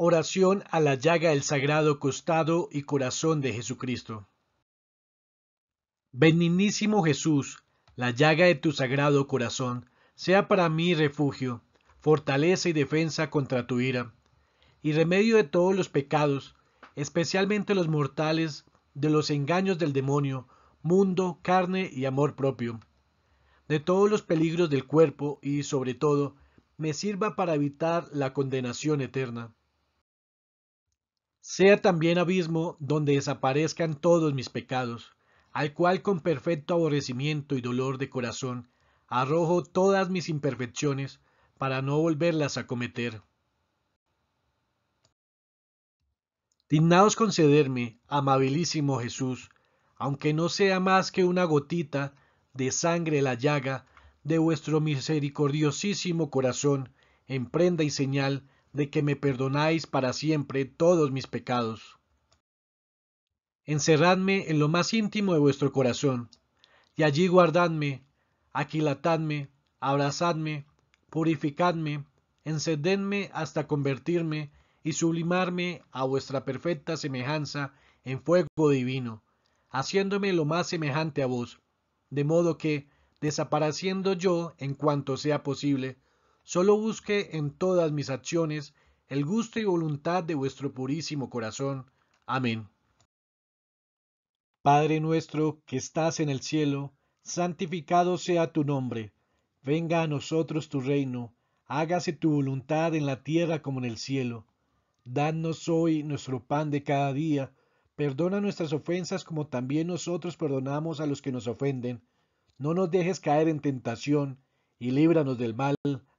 Oración a la llaga del Sagrado Costado y Corazón de Jesucristo. Benignísimo Jesús, la llaga de tu Sagrado Corazón, sea para mí refugio, fortaleza y defensa contra tu ira, y remedio de todos los pecados, especialmente los mortales, de los engaños del demonio, mundo, carne y amor propio, de todos los peligros del cuerpo y, sobre todo, me sirva para evitar la condenación eterna sea también abismo donde desaparezcan todos mis pecados, al cual con perfecto aborrecimiento y dolor de corazón arrojo todas mis imperfecciones para no volverlas a cometer. Dignaos concederme, amabilísimo Jesús, aunque no sea más que una gotita de sangre la llaga de vuestro misericordiosísimo corazón, en prenda y señal de que me perdonáis para siempre todos mis pecados. Encerradme en lo más íntimo de vuestro corazón, y allí guardadme, aquilatadme, abrazadme, purificadme, encendedme hasta convertirme y sublimarme a vuestra perfecta semejanza en fuego divino, haciéndome lo más semejante a vos, de modo que, desapareciendo yo en cuanto sea posible, Solo busque en todas mis acciones el gusto y voluntad de vuestro purísimo corazón. Amén. Padre nuestro que estás en el cielo, santificado sea tu nombre. Venga a nosotros tu reino, hágase tu voluntad en la tierra como en el cielo. Danos hoy nuestro pan de cada día, perdona nuestras ofensas como también nosotros perdonamos a los que nos ofenden. No nos dejes caer en tentación, y líbranos del mal.